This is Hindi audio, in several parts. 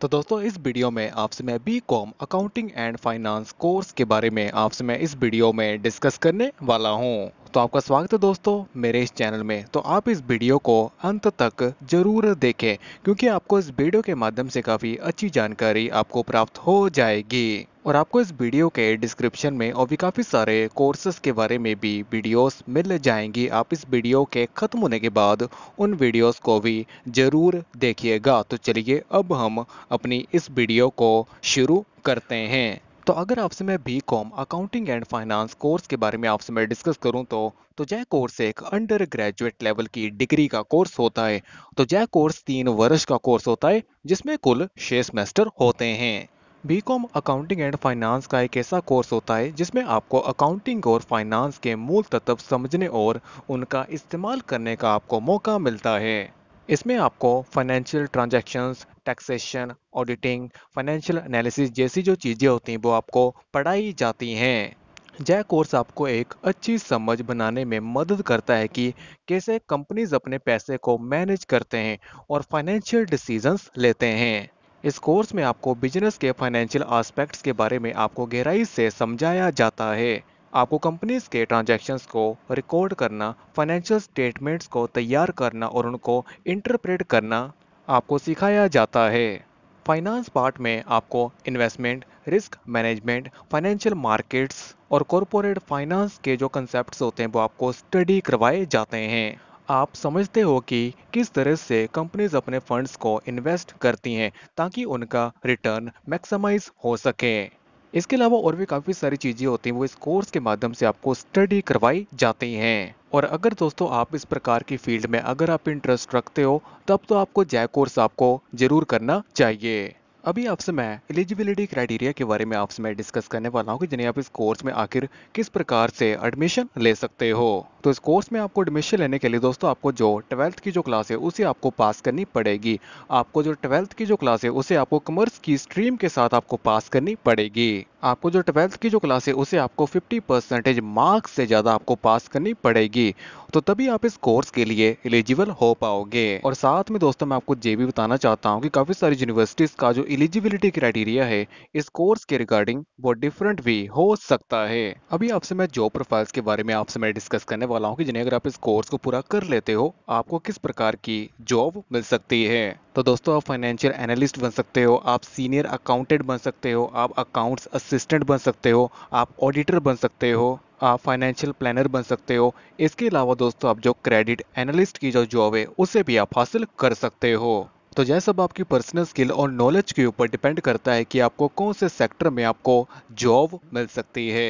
तो दोस्तों इस वीडियो में आपसे मैं B com accounting and finance course के बारे में आपसे मैं इस वीडियो में डिस्कस करने वाला हूँ तो आपका स्वागत है दोस्तों मेरे इस चैनल में तो आप इस वीडियो को अंत तक जरूर देखें क्योंकि आपको इस वीडियो के माध्यम से काफ़ी अच्छी जानकारी आपको प्राप्त हो जाएगी और आपको इस वीडियो के डिस्क्रिप्शन में और भी काफ़ी सारे कोर्सेज के बारे में भी वीडियोस मिल जाएंगी आप इस वीडियो के ख़त्म होने के बाद उन वीडियोस को भी ज़रूर देखिएगा तो चलिए अब हम अपनी इस वीडियो को शुरू करते हैं तो अगर आपसे मैं B com accounting and finance course के बारे में आपसे मैं डिस्कस करूं तो तो जय कोर्स एक अंडर ग्रेजुएट लेवल की डिग्री का कोर्स होता है तो जय कोर्स तीन वर्ष का कोर्स होता है जिसमें कुल छः सेमेस्टर होते हैं B com accounting and finance का एक ऐसा कोर्स होता है जिसमें आपको अकाउंटिंग और फाइनेंस के मूल तत्व समझने और उनका इस्तेमाल करने का आपको मौका मिलता है इसमें आपको financial transactions taxation auditing financial analysis जैसी जो चीज़ें होती हैं वो आपको पढ़ाई जाती हैं यह कोर्स आपको एक अच्छी समझ बनाने में मदद करता है कि कैसे कंपनीज अपने पैसे को मैनेज करते हैं और फाइनेंशियल डिसीजंस लेते हैं इस कोर्स में आपको बिजनेस के फाइनेंशियल आस्पेक्ट्स के बारे में आपको गहराई से समझाया जाता है आपको कंपनीज के ट्रांजैक्शंस को रिकॉर्ड करना फाइनेंशियल स्टेटमेंट्स को तैयार करना और उनको इंटरप्रेट करना आपको सिखाया जाता है फाइनेंस पार्ट में आपको investment risk management financial markets और कॉरपोरेट फाइनेंस के जो कंसेप्ट होते हैं वो आपको स्टडी करवाए जाते हैं आप समझते हो कि किस तरह से कंपनीज अपने फंड्स को इन्वेस्ट करती हैं ताकि उनका रिटर्न मैक्सिमाइज हो सके इसके अलावा और भी काफ़ी सारी चीज़ें होती हैं वो इस कोर्स के माध्यम से आपको स्टडी करवाई जाती हैं और अगर दोस्तों आप इस प्रकार की फील्ड में अगर आप इंटरेस्ट रखते हो तब तो आपको जय कोर्स आपको जरूर करना चाहिए अभी आपसे मैं एलिजिबिलिटी क्राइटेरिया के बारे में आपसे मैं डिस्कस करने वाला हूँ कि जिन्हें आप इस कोर्स में आखिर किस प्रकार से एडमिशन ले सकते हो तो इस कोर्स में आपको एडमिशन लेने के लिए दोस्तों आपको जो ट्वेल्थ की जो क्लास है उसे आपको पास करनी पड़ेगी आपको जो ट्वेल्थ की जो क्लास है उसे आपको कॉमर्स की स्ट्रीम के साथ आपको पास करनी पड़ेगी आपको जो ट्वेल्थ की जो क्लास है उसे आपको 50 परसेंटेज मार्क्स से ज़्यादा आपको पास करनी पड़ेगी तो तभी आप इस कोर्स के लिए एलिजिबल हो पाओगे और साथ में दोस्तों मैं आपको ये भी बताना चाहता हूँ कि काफ़ी सारी यूनिवर्सिटीज़ का जो एलिजिबिलिटी क्राइटेरिया है इस कोर्स के रिगार्डिंग वो डिफरेंट भी हो सकता है अभी आपसे मैं जॉब प्रोफाइल्स के बारे में आपसे मैं डिस्कस करने वाला हूँ कि जिन्हें अगर आप इस कोर्स को पूरा कर लेते हो आपको किस प्रकार की जॉब मिल सकती है तो दोस्तों आप फाइनेंशियल एनालिस्ट बन सकते हो आप सीनियर अकाउंटेंट बन सकते हो आप अकाउंट्स असिस्टेंट बन सकते हो आप ऑडिटर बन सकते हो आप फाइनेंशियल प्लानर बन सकते हो इसके अलावा दोस्तों आप जो क्रेडिट एनालिस्ट की जो जॉब है उसे भी आप हासिल कर सकते हो तो यह सब आपकी पर्सनल स्किल और नॉलेज के ऊपर डिपेंड करता है कि आपको कौन से सेक्टर में आपको जॉब मिल सकती है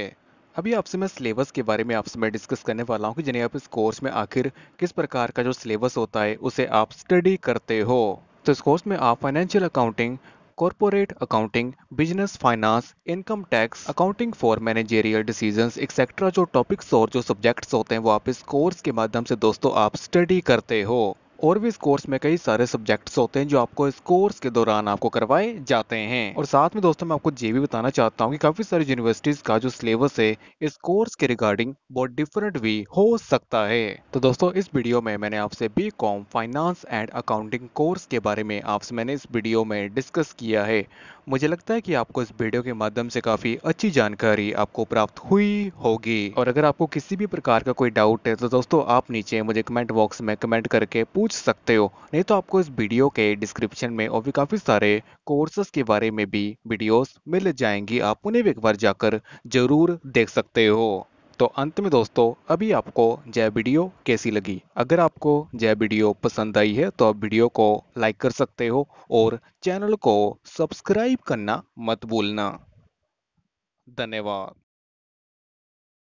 अभी आपसे मैं सिलेबस के बारे में आपसे मैं डिस्कस करने वाला हूँ कि जिन्हें आप इस कोर्स में आखिर किस प्रकार का जो सिलेबस होता है उसे आप स्टडी करते हो तो इस कोर्स में आप financial accounting corporate accounting business finance income tax accounting for managerial decisions etcetera जो टॉपिक्स और जो सब्जेक्ट्स होते हैं वो आप इस कोर्स के माध्यम से दोस्तों आप स्टडी करते हो और भी इस कोर्स में कई सारे सब्जेक्ट्स होते हैं जो आपको इस कोर्स के दौरान आपको करवाए जाते हैं और साथ में दोस्तों मैं आपको ये भी बताना चाहता हूँ कि काफी सारी यूनिवर्सिटीज का जो सिलेबस है इस कोर्स के रिगार्डिंग बहुत डिफरेंट भी हो सकता है तो दोस्तों इस वीडियो में मैंने आपसे B finance and accounting course के बारे में आपसे मैंने इस वीडियो में डिस्कस किया है मुझे लगता है कि आपको इस वीडियो के माध्यम से काफ़ी अच्छी जानकारी आपको प्राप्त हुई होगी और अगर आपको किसी भी प्रकार का कोई डाउट है तो दोस्तों आप नीचे मुझे कमेंट बॉक्स में कमेंट करके पूछ सकते हो नहीं तो आपको इस वीडियो के डिस्क्रिप्शन में और भी काफ़ी सारे कोर्सेस के बारे में भी वीडियोस मिल जाएंगी आप उन्हें भी एक बार जाकर जरूर देख सकते हो तो अंत में दोस्तों अभी आपको जय वीडियो कैसी लगी अगर आपको जय वीडियो पसंद आई है तो आप वीडियो को लाइक कर सकते हो और चैनल को सब्सक्राइब करना मत भूलना धन्यवाद